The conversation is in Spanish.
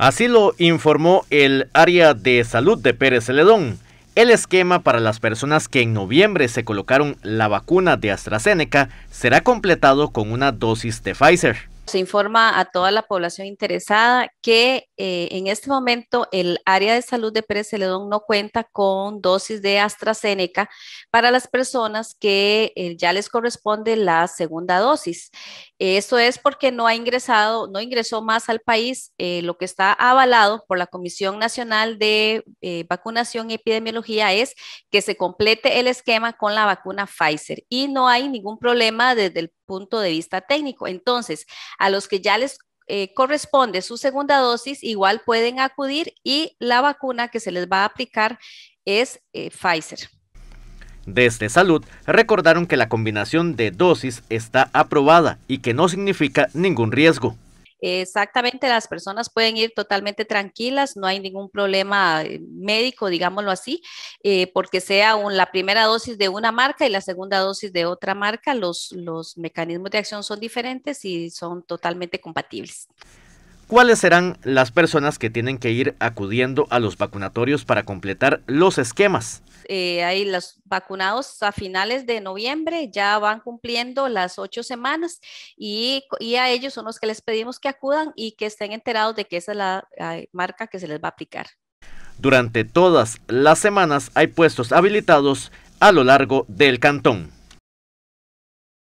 Así lo informó el área de salud de Pérez Celedón. El esquema para las personas que en noviembre se colocaron la vacuna de AstraZeneca será completado con una dosis de Pfizer se informa a toda la población interesada que eh, en este momento el área de salud de Pérez Celedón no cuenta con dosis de AstraZeneca para las personas que eh, ya les corresponde la segunda dosis. Eso es porque no ha ingresado, no ingresó más al país eh, lo que está avalado por la Comisión Nacional de Vacunación y Epidemiología es que se complete el esquema con la vacuna Pfizer y no hay ningún problema desde el punto de vista técnico. Entonces, a los que ya les eh, corresponde su segunda dosis, igual pueden acudir y la vacuna que se les va a aplicar es eh, Pfizer. Desde Salud recordaron que la combinación de dosis está aprobada y que no significa ningún riesgo. Exactamente, las personas pueden ir totalmente tranquilas, no hay ningún problema eh, médico, digámoslo así, eh, porque sea un, la primera dosis de una marca y la segunda dosis de otra marca, los mecanismos de acción son diferentes y son totalmente compatibles cuáles serán las personas que tienen que ir acudiendo a los vacunatorios para completar los esquemas. Hay eh, los vacunados a finales de noviembre ya van cumpliendo las ocho semanas y, a ellos son los que les pedimos que acudan y que estén enterados de que esa es la marca que se les va a aplicar. Durante todas las semanas hay puestos habilitados a lo largo del cantón.